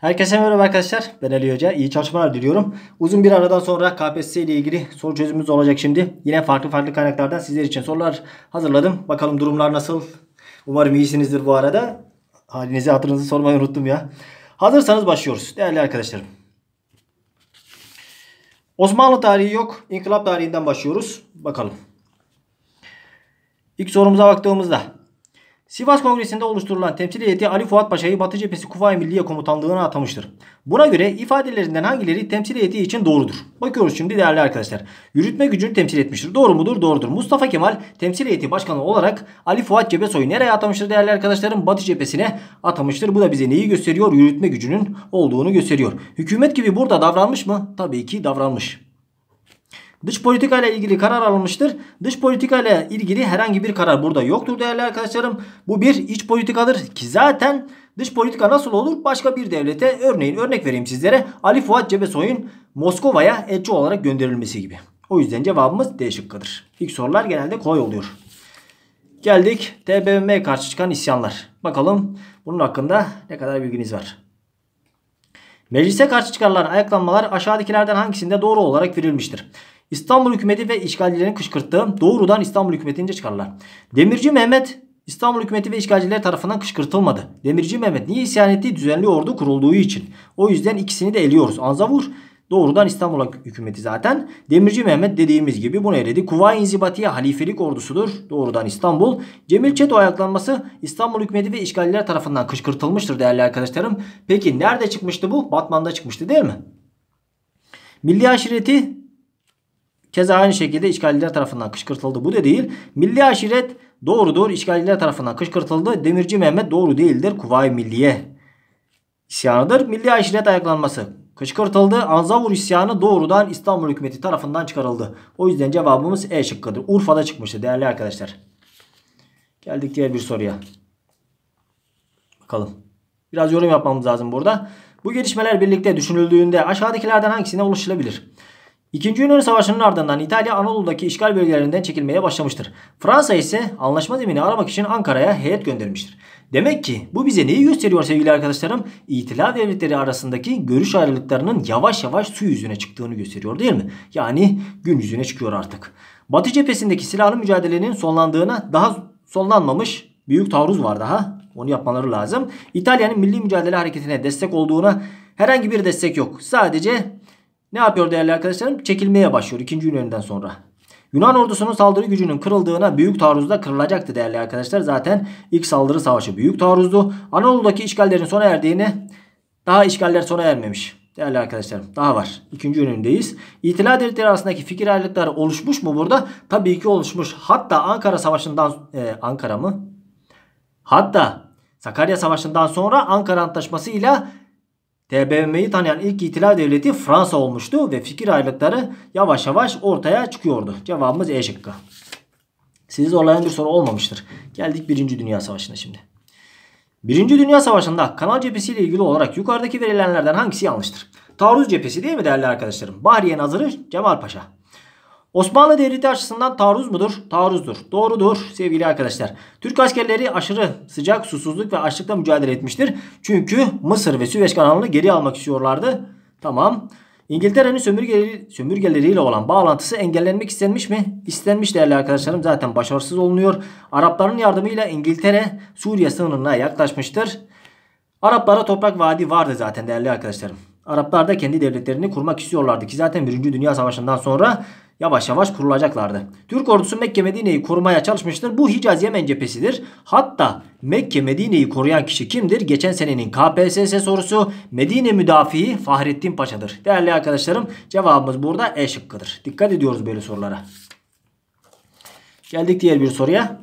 Herkese merhaba arkadaşlar. Ben Ali Hoca. İyi çalışmalar diliyorum. Uzun bir aradan sonra KPSS ile ilgili soru çözümümüz olacak şimdi. Yine farklı farklı kaynaklardan sizler için sorular hazırladım. Bakalım durumlar nasıl? Umarım iyisinizdir bu arada. Halinizi hatırınızı sormayı unuttum ya. Hazırsanız başlıyoruz değerli arkadaşlarım. Osmanlı tarihi yok. İnkılap tarihinden başlıyoruz. Bakalım. İlk sorumuza baktığımızda Sivas Kongresi'nde oluşturulan temsil heyeti Ali Fuat Paşa'yı Batı Cephesi Kuvayi Milliye Komutanlığı'na atamıştır. Buna göre ifadelerinden hangileri temsil heyeti için doğrudur? Bakıyoruz şimdi değerli arkadaşlar. Yürütme gücünü temsil etmiştir. Doğru mudur? Doğrudur. Mustafa Kemal temsil heyeti başkanı olarak Ali Fuat Cebesoy'u nereye atamıştır değerli arkadaşlarım? Batı Cephesi'ne atamıştır. Bu da bize neyi gösteriyor? Yürütme gücünün olduğunu gösteriyor. Hükümet gibi burada davranmış mı? Tabii ki davranmış. Dış politika ile ilgili karar alınmıştır. Dış politika ile ilgili herhangi bir karar burada yoktur değerli arkadaşlarım. Bu bir iç politikadır ki zaten dış politika nasıl olur? Başka bir devlete örneğin örnek vereyim sizlere. Ali Fuat Cebesoy'un Moskova'ya elçi olarak gönderilmesi gibi. O yüzden cevabımız D şıkkıdır. İlk sorular genelde kolay oluyor. Geldik TBMM'ye karşı çıkan isyanlar. Bakalım bunun hakkında ne kadar bilginiz var. Meclise karşı çıkarılan ayaklanmalar aşağıdakilerden hangisinde doğru olarak verilmiştir? İstanbul hükümeti ve işgalcilerin kışkırttığı doğrudan İstanbul hükümetince çıkarlar. Demirci Mehmet İstanbul hükümeti ve işgalciler tarafından kışkırtılmadı. Demirci Mehmet niye isyan ettiği düzenli ordu kurulduğu için. O yüzden ikisini de eliyoruz. Anzavur doğrudan İstanbul hükümeti zaten. Demirci Mehmet dediğimiz gibi bunu eledi. Kuvayi İnzibatiye halifelik ordusudur. Doğrudan İstanbul. Cemil Çeto ayaklanması İstanbul hükümeti ve işgalciler tarafından kışkırtılmıştır değerli arkadaşlarım. Peki nerede çıkmıştı bu? Batman'da çıkmıştı değil mi? Milli aşireti Keza aynı şekilde işgalciler tarafından kışkırtıldı. Bu da değil. Milli aşiret doğrudur. İşgalciler tarafından kışkırtıldı. Demirci Mehmet doğru değildir. Kuvayi Milliye isyanıdır. Milli aşiret ayaklanması kışkırtıldı. Anzavur isyanı doğrudan İstanbul hükümeti tarafından çıkarıldı. O yüzden cevabımız E şıkkıdır. Urfa'da çıkmıştı değerli arkadaşlar. Geldik diğer bir soruya. Bakalım. Biraz yorum yapmamız lazım burada. Bu gelişmeler birlikte düşünüldüğünde aşağıdakilerden hangisine ulaşılabilir? İkinci Yunan Savaşı'nın ardından İtalya Anadolu'daki işgal bölgelerinden çekilmeye başlamıştır. Fransa ise anlaşma zemini aramak için Ankara'ya heyet göndermiştir. Demek ki bu bize neyi gösteriyor sevgili arkadaşlarım? İtilaf devletleri arasındaki görüş ayrılıklarının yavaş yavaş su yüzüne çıktığını gösteriyor değil mi? Yani gün yüzüne çıkıyor artık. Batı cephesindeki silahlı mücadelenin sonlandığına daha sonlanmamış büyük taarruz var daha. Onu yapmaları lazım. İtalya'nın milli mücadele hareketine destek olduğuna herhangi bir destek yok. Sadece ne yapıyor değerli arkadaşlarım? Çekilmeye başlıyor ikinci Yunani'den sonra. Yunan ordusunun saldırı gücünün kırıldığına büyük taarruzda kırılacaktı değerli arkadaşlar. Zaten ilk saldırı savaşı büyük taarruzdu. Anadolu'daki işgallerin sona erdiğini daha işgaller sona ermemiş. Değerli arkadaşlarım daha var. İkinci yönündeyiz. İtilal devletleri arasındaki fikir ayrılıkları oluşmuş mu burada? Tabii ki oluşmuş. Hatta Ankara Savaşı'ndan e, Ankara mı? Hatta Sakarya Savaşı'ndan sonra Ankara Antlaşması ile TBMM'yi tanıyan ilk itilaf devleti Fransa olmuştu ve fikir ayrılıkları yavaş yavaş ortaya çıkıyordu. Cevabımız E şıkkı. Sizi zorlayan bir soru olmamıştır. Geldik 1. Dünya Savaşı'na şimdi. 1. Dünya Savaşı'nda kanal cephesi ile ilgili olarak yukarıdaki verilenlerden hangisi yanlıştır? Taarruz cephesi değil mi değerli arkadaşlarım? Bahriye Nazırı Cemal Paşa. Osmanlı devleti açısından taarruz mudur? Taarruzdur. Doğrudur sevgili arkadaşlar. Türk askerleri aşırı sıcak, susuzluk ve açlıkla mücadele etmiştir. Çünkü Mısır ve Süveyş kanalını geri almak istiyorlardı. Tamam. İngiltere'nin sömürgeleri, sömürgeleriyle olan bağlantısı engellenmek istenmiş mi? İstenmiş değerli arkadaşlarım zaten başarısız olunuyor. Arapların yardımıyla İngiltere Suriye sınırına yaklaşmıştır. Araplara toprak vaadi vardı zaten değerli arkadaşlarım. Araplar da kendi devletlerini kurmak istiyorlardı ki zaten 1. Dünya Savaşı'ndan sonra yavaş yavaş kurulacaklardı. Türk ordusu Mekke Medine'yi korumaya çalışmıştır. Bu Hicaz Yemen cephesidir. Hatta Mekke Medine'yi koruyan kişi kimdir? Geçen senenin KPSS sorusu Medine müdafiği Fahrettin Paşa'dır. Değerli arkadaşlarım cevabımız burada E şıkkıdır. Dikkat ediyoruz böyle sorulara. Geldik diğer bir soruya.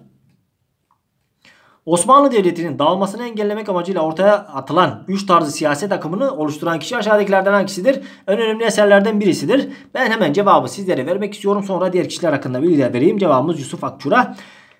Osmanlı Devleti'nin dağılmasını engellemek amacıyla ortaya atılan 3 tarzı siyaset akımını oluşturan kişi aşağıdakilerden hangisidir? En önemli eserlerden birisidir. Ben hemen cevabı sizlere vermek istiyorum. Sonra diğer kişiler hakkında bilgi vereyim. Cevabımız Yusuf Akçura.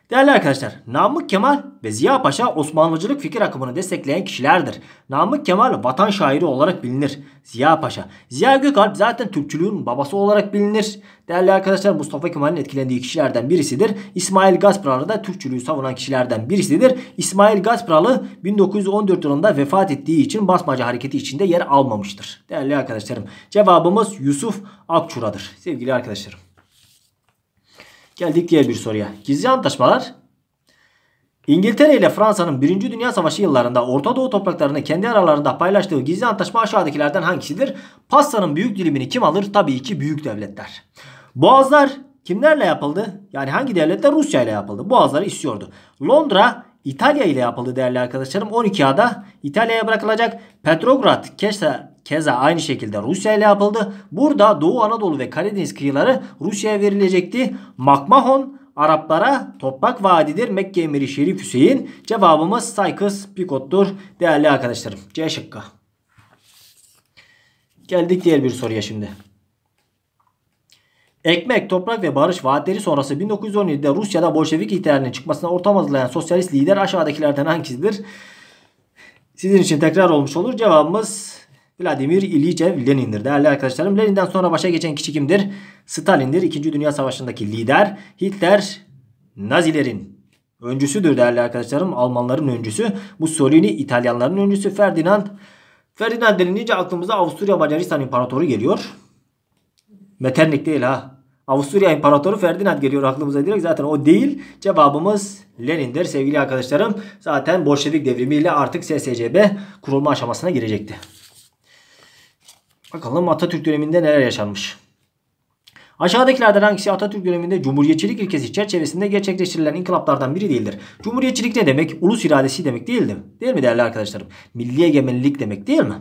Değerli arkadaşlar Namık Kemal ve Ziya Paşa Osmanlıcılık fikir akımını destekleyen kişilerdir. Namık Kemal vatan şairi olarak bilinir. Ziya Paşa. Ziya Gökalp zaten Türkçülüğün babası olarak bilinir. Değerli arkadaşlar Mustafa Kemal'in etkilendiği kişilerden birisidir. İsmail Gaspıralı da Türkçülüğü savunan kişilerden birisidir. İsmail Gaspıralı 1914 yılında vefat ettiği için Basmaca hareketi içinde yer almamıştır. Değerli arkadaşlarım cevabımız Yusuf Akçura'dır. Sevgili arkadaşlarım. Geldik diğer bir soruya. Gizli antlaşmalar İngiltere ile Fransa'nın 1. Dünya Savaşı yıllarında Orta Doğu topraklarını kendi aralarında paylaştığı gizli antlaşma aşağıdakilerden hangisidir? Passa'nın büyük dilimini kim alır? Tabii ki büyük devletler. Boğazlar kimlerle yapıldı? Yani hangi devletler Rusya ile yapıldı? Boğazları istiyordu. Londra İtalya ile yapıldı değerli arkadaşlarım. 12 ada İtalya'ya bırakılacak. Petrograd keşse. Keza aynı şekilde Rusya ile yapıldı. Burada Doğu Anadolu ve Karadeniz kıyıları Rusya'ya verilecekti. Makmahon Araplara toprak vaadidir Mekke emiri Şerif Hüseyin. Cevabımız Saykıs Pikot'tur değerli arkadaşlarım. C şıkkı. Geldik diğer bir soruya şimdi. Ekmek, toprak ve barış vaatleri sonrası 1917'de Rusya'da Bolşevik ihtilalinin çıkmasına ortam hazırlayan sosyalist lider aşağıdakilerden hangisidir? Sizin için tekrar olmuş olur. Cevabımız Vladimir İliçev Lenin'dir. Değerli arkadaşlarım Lenin'den sonra başa geçen kişi kimdir? Stalin'dir. İkinci Dünya Savaşı'ndaki lider. Hitler Nazilerin öncüsüdür değerli arkadaşlarım. Almanların öncüsü. Mussolini İtalyanların öncüsü. Ferdinand Ferdinand denilince aklımıza Avusturya Macaristan İmparatoru geliyor. Metternich değil ha. Avusturya İmparatoru Ferdinand geliyor aklımıza direkt. Zaten o değil. Cevabımız Lenin'dir sevgili arkadaşlarım. Zaten Bolşevik devrimiyle artık SSCB kurulma aşamasına girecekti. Bakalım Atatürk döneminde neler yaşanmış. Aşağıdakilerden hangisi Atatürk döneminde Cumhuriyetçilik ilkesi çerçevesinde gerçekleştirilen inkılaplardan biri değildir? Cumhuriyetçilik ne demek? Ulus iradesi demek değil mi? Değil mi değerli arkadaşlarım? Milli egemenlik demek değil mi?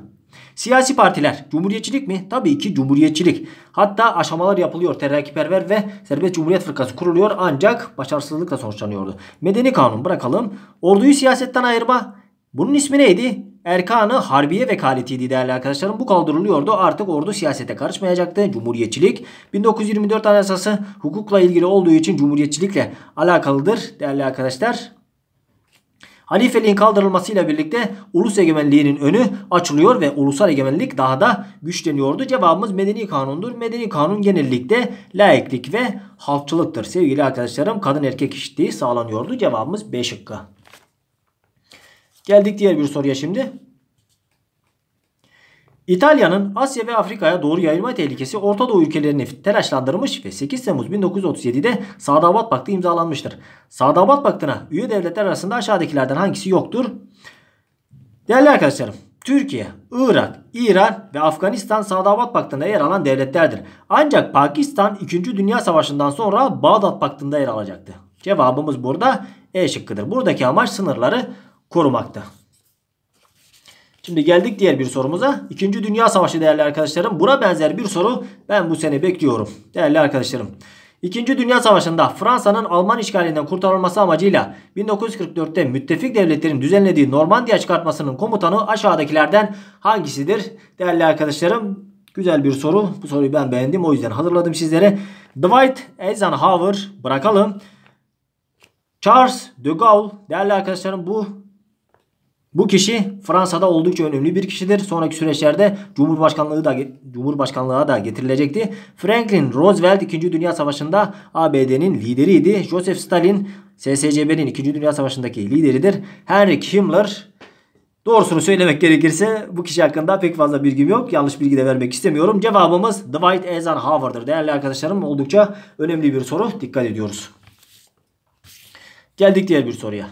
Siyasi partiler cumhuriyetçilik mi? Tabii ki cumhuriyetçilik. Hatta aşamalar yapılıyor. Terakkiperver ve Serbest Cumhuriyet Fırkası kuruluyor ancak başarısızlıkla sonuçlanıyordu. Medeni kanun bırakalım. Orduyu siyasetten ayırma. Bunun ismi neydi? Erkanı Harbiye vekaletiydi değerli arkadaşlarım. Bu kaldırılıyordu. Artık ordu siyasete karışmayacaktı. Cumhuriyetçilik 1924 Anayasası hukukla ilgili olduğu için cumhuriyetçilikle alakalıdır değerli arkadaşlar. Halifeliğin kaldırılmasıyla birlikte ulus egemenliğinin önü açılıyor ve ulusal egemenlik daha da güçleniyordu. Cevabımız medeni kanundur. Medeni kanun genellikle laiklik ve halkçılıktır. Sevgili arkadaşlarım kadın erkek eşitliği sağlanıyordu. Cevabımız B şıkkı. Geldik diğer bir soruya şimdi. İtalya'nın Asya ve Afrika'ya doğru yayılma tehlikesi Orta Doğu ülkelerini telaşlandırmış ve 8 Temmuz 1937'de Sadabat Paktı imzalanmıştır. Sadabat Paktı'na üye devletler arasında aşağıdakilerden hangisi yoktur? Değerli arkadaşlarım, Türkiye, Irak, İran ve Afganistan Sadabat Paktı'nda yer alan devletlerdir. Ancak Pakistan 2. Dünya Savaşı'ndan sonra Bağdat Paktı'nda yer alacaktı. Cevabımız burada E şıkkıdır. Buradaki amaç sınırları korumakta. Şimdi geldik diğer bir sorumuza. İkinci Dünya Savaşı değerli arkadaşlarım. Buna benzer bir soru ben bu sene bekliyorum. Değerli arkadaşlarım. İkinci Dünya Savaşı'nda Fransa'nın Alman işgalinden kurtarılması amacıyla 1944'te müttefik devletlerin düzenlediği Normandiya çıkartmasının komutanı aşağıdakilerden hangisidir? Değerli arkadaşlarım güzel bir soru. Bu soruyu ben beğendim o yüzden hazırladım sizlere. Dwight Eisenhower bırakalım. Charles de Gaulle değerli arkadaşlarım bu bu kişi Fransa'da oldukça önemli bir kişidir. Sonraki süreçlerde Cumhurbaşkanlığı da Cumhurbaşkanlığa da getirilecekti. Franklin Roosevelt 2. Dünya Savaşı'nda ABD'nin lideriydi. Joseph Stalin SSCB'nin 2. Dünya Savaşı'ndaki lideridir. Henry Himmler Doğrusunu söylemek gerekirse bu kişi hakkında pek fazla bilgim yok. Yanlış bilgi de vermek istemiyorum. Cevabımız Dwight Eisenhower'dır. Değerli arkadaşlarım oldukça önemli bir soru. Dikkat ediyoruz. Geldik diğer bir soruya.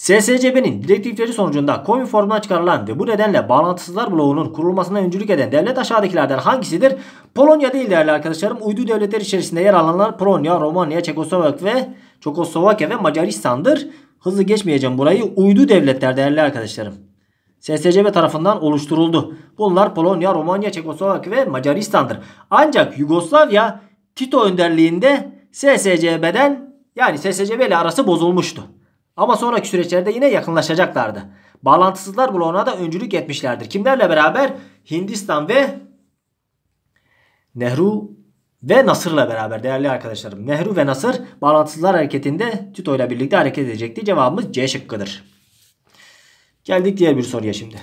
SSCB'nin direktifleri sonucunda COIN formuna çıkarılan ve bu nedenle bağlantısızlar bloğunun kurulmasına öncülük eden devlet aşağıdakilerden hangisidir? Polonya değil değerli arkadaşlarım. Uydu devletler içerisinde yer alanlar Polonya, Romanya, Çekoslovak ve Çekoslovakya ve Macaristan'dır. Hızlı geçmeyeceğim burayı. Uydu devletler değerli arkadaşlarım. SSCB tarafından oluşturuldu. Bunlar Polonya, Romanya, Çekoslovakya ve Macaristan'dır. Ancak Yugoslavya Tito önderliğinde SSCB'den yani SSCB ile arası bozulmuştu. Ama sonraki süreçlerde yine yakınlaşacaklardı. Bağlantısızlar bloğuna da öncülük etmişlerdir. Kimlerle beraber? Hindistan ve Nehru ve Nasır'la beraber değerli arkadaşlarım. Nehru ve Nasır bağlantısızlar hareketinde Tito ile birlikte hareket edecekti. Cevabımız C şıkkıdır. Geldik diğer bir soruya şimdi.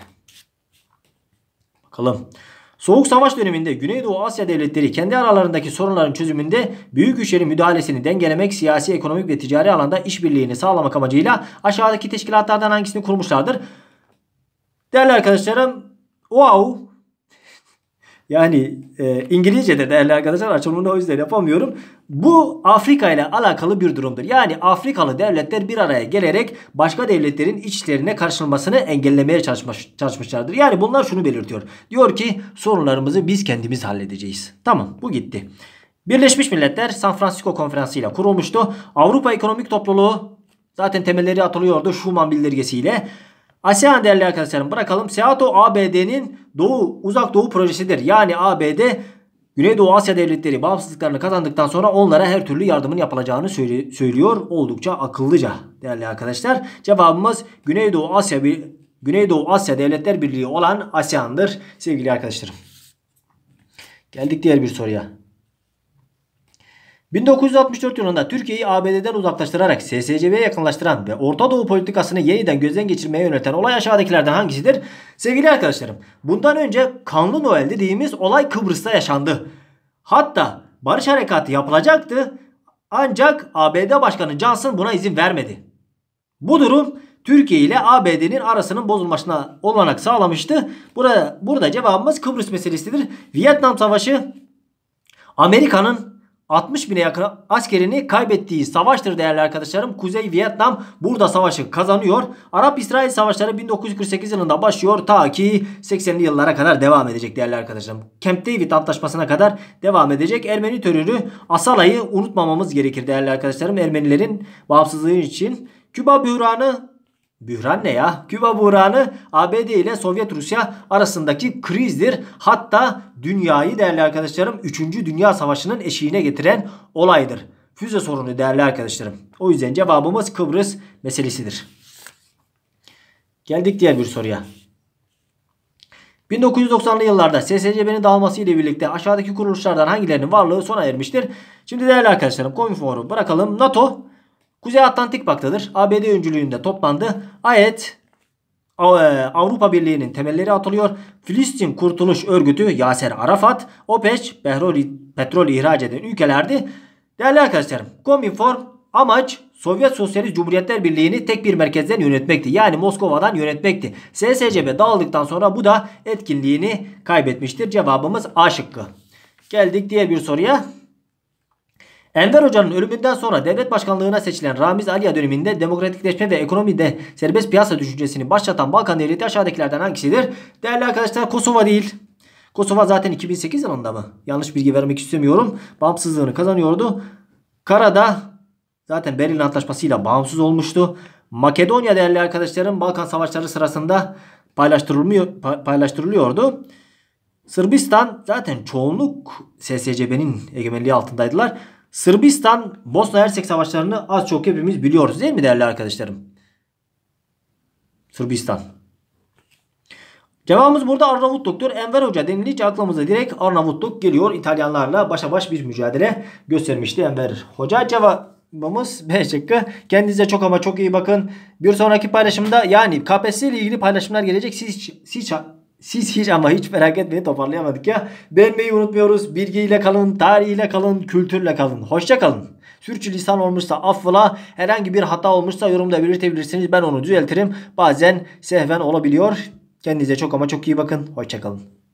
Bakalım. Soğuk savaş döneminde Güneydoğu Asya devletleri kendi aralarındaki sorunların çözümünde büyük güçlerin müdahalesini dengelemek, siyasi, ekonomik ve ticari alanda işbirliğini sağlamak amacıyla aşağıdaki teşkilatlardan hangisini kurmuşlardır? Değerli arkadaşlarım, OAU yani e, İngilizce'de değerli arkadaşlar açılımını o yüzden yapamıyorum. Bu Afrika ile alakalı bir durumdur. Yani Afrikalı devletler bir araya gelerek başka devletlerin içlerine karışılmasını engellemeye çalışmış, çalışmışlardır. Yani bunlar şunu belirtiyor. Diyor ki sorunlarımızı biz kendimiz halledeceğiz. Tamam bu gitti. Birleşmiş Milletler San Francisco Konferansı ile kurulmuştu. Avrupa Ekonomik Topluluğu zaten temelleri atılıyordu Schuman bildirgesiyle. ASEAN değerli arkadaşlarım bırakalım. SEATO ABD'nin Doğu Uzak Doğu projesidir. Yani ABD Güneydoğu Asya devletleri bağımsızlıklarını kazandıktan sonra onlara her türlü yardımın yapılacağını söylüyor. Oldukça akıllıca değerli arkadaşlar. Cevabımız Güneydoğu Asya bir Güneydoğu Asya Devletler Birliği olan ASEAN'dır sevgili arkadaşlarım. Geldik diğer bir soruya. 1964 yılında Türkiye'yi ABD'den uzaklaştırarak SSCB'ye yakınlaştıran ve Orta Doğu politikasını yeniden gözden geçirmeye yönelten olay aşağıdakilerden hangisidir? Sevgili arkadaşlarım, bundan önce Kanlı Noel dediğimiz olay Kıbrıs'ta yaşandı. Hatta barış harekatı yapılacaktı ancak ABD Başkanı Johnson buna izin vermedi. Bu durum Türkiye ile ABD'nin arasının bozulmasına olanak sağlamıştı. Burada, burada cevabımız Kıbrıs meselesidir. Vietnam Savaşı Amerika'nın 60 bine yakın askerini kaybettiği savaştır değerli arkadaşlarım. Kuzey Vietnam burada savaşı kazanıyor. Arap-İsrail savaşları 1948 yılında başlıyor ta ki 80'li yıllara kadar devam edecek değerli arkadaşlarım. Camp David antlaşmasına kadar devam edecek. Ermeni terörü Asala'yı unutmamamız gerekir değerli arkadaşlarım. Ermenilerin bağımsızlığı için Küba bühranı Bühran ne ya? Küba buhranı ABD ile Sovyet Rusya arasındaki krizdir. Hatta dünyayı değerli arkadaşlarım 3. Dünya Savaşı'nın eşiğine getiren olaydır. Füze sorunu değerli arkadaşlarım. O yüzden cevabımız Kıbrıs meselesidir. Geldik diğer bir soruya. 1990'lı yıllarda SSCB'nin dağılması ile birlikte aşağıdaki kuruluşlardan hangilerinin varlığı sona ermiştir? Şimdi değerli arkadaşlarım Kominform'u bırakalım. NATO Kuzey Atlantik Paktı'dır. ABD öncülüğünde toplandı. Ayet e, Avrupa Birliği'nin temelleri atılıyor. Filistin Kurtuluş Örgütü Yaser Arafat, OPEC e petrol ihraç eden ülkelerdi. Değerli arkadaşlarım, Kominform amaç Sovyet Sosyalist Cumhuriyetler Birliği'ni tek bir merkezden yönetmekti. Yani Moskova'dan yönetmekti. SSCB dağıldıktan sonra bu da etkinliğini kaybetmiştir. Cevabımız A şıkkı. Geldik diğer bir soruya. Enver Hoca'nın ölümünden sonra devlet başkanlığına seçilen Ramiz Aliya döneminde demokratikleşme ve ekonomide serbest piyasa düşüncesini başlatan Balkan devleti aşağıdakilerden hangisidir? Değerli arkadaşlar Kosova değil. Kosova zaten 2008 yılında mı? Yanlış bilgi vermek istemiyorum. Bağımsızlığını kazanıyordu. Karada zaten Berlin Antlaşması'yla bağımsız olmuştu. Makedonya değerli arkadaşlarım Balkan savaşları sırasında paylaştırılmıyor, paylaştırılıyordu. Sırbistan zaten çoğunluk SSCB'nin egemenliği altındaydılar. Sırbistan Bosna Hersek savaşlarını az çok hepimiz biliyoruz değil mi değerli arkadaşlarım? Sırbistan. Cevabımız burada Arnavutluk diyor. Enver Hoca denilince aklımıza direkt Arnavutluk geliyor. İtalyanlarla başa baş bir mücadele göstermişti Enver Hoca. Cevabımız B şıkkı. Kendinize çok ama çok iyi bakın. Bir sonraki paylaşımda yani KPSS ile ilgili paylaşımlar gelecek. Siz, siz siz hiç ama hiç merak etmeyin toparlayamadık ya. Beğenmeyi unutmuyoruz. Bilgiyle kalın, tarihiyle kalın, kültürle kalın. Hoşça kalın. Sürçülisan olmuşsa affola. Herhangi bir hata olmuşsa yorumda belirtebilirsiniz. Ben onu düzeltirim. Bazen sehven olabiliyor. Kendinize çok ama çok iyi bakın. Hoşça kalın.